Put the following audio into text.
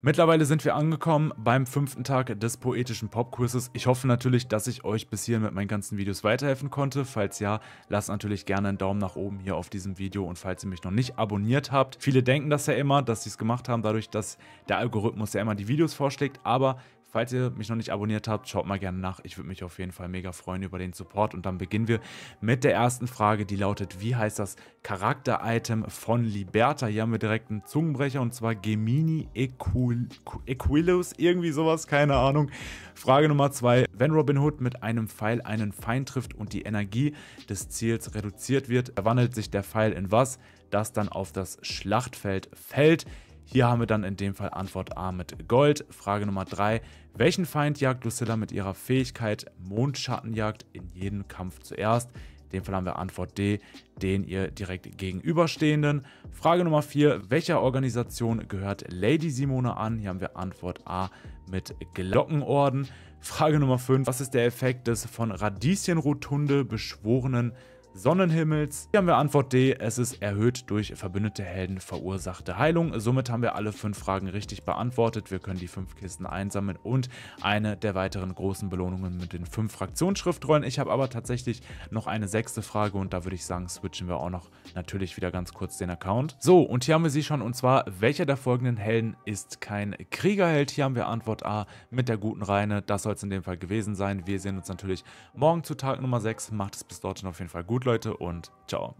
Mittlerweile sind wir angekommen beim fünften Tag des poetischen Popquizzes. Ich hoffe natürlich, dass ich euch bis hierhin mit meinen ganzen Videos weiterhelfen konnte. Falls ja, lasst natürlich gerne einen Daumen nach oben hier auf diesem Video und falls ihr mich noch nicht abonniert habt. Viele denken das ja immer, dass sie es gemacht haben, dadurch, dass der Algorithmus ja immer die Videos vorschlägt, aber Falls ihr mich noch nicht abonniert habt, schaut mal gerne nach. Ich würde mich auf jeden Fall mega freuen über den Support. Und dann beginnen wir mit der ersten Frage, die lautet, wie heißt das Charakter-Item von Liberta? Hier haben wir direkt einen Zungenbrecher und zwar Gemini Equilus, irgendwie sowas, keine Ahnung. Frage Nummer zwei, wenn Robin Hood mit einem Pfeil einen Feind trifft und die Energie des Ziels reduziert wird, verwandelt sich der Pfeil in was? Das dann auf das Schlachtfeld fällt. Hier haben wir dann in dem Fall Antwort A mit Gold. Frage Nummer 3. Welchen Feind jagt Lucilla mit ihrer Fähigkeit Mondschattenjagd in jedem Kampf zuerst? In dem Fall haben wir Antwort D, den ihr direkt gegenüberstehenden. Frage Nummer 4. Welcher Organisation gehört Lady Simone an? Hier haben wir Antwort A mit Glockenorden. Frage Nummer 5. Was ist der Effekt des von Radieschenrotunde beschworenen Sonnenhimmels. Hier haben wir Antwort D. Es ist erhöht durch verbündete Helden verursachte Heilung. Somit haben wir alle fünf Fragen richtig beantwortet. Wir können die fünf Kisten einsammeln und eine der weiteren großen Belohnungen mit den fünf Fraktionsschriftrollen. Ich habe aber tatsächlich noch eine sechste Frage und da würde ich sagen, switchen wir auch noch natürlich wieder ganz kurz den Account. So, und hier haben wir sie schon und zwar, welcher der folgenden Helden ist kein Kriegerheld? Hier haben wir Antwort A mit der guten Reine. Das soll es in dem Fall gewesen sein. Wir sehen uns natürlich morgen zu Tag Nummer 6. Macht es bis dorthin auf jeden Fall gut, Leute, und ciao.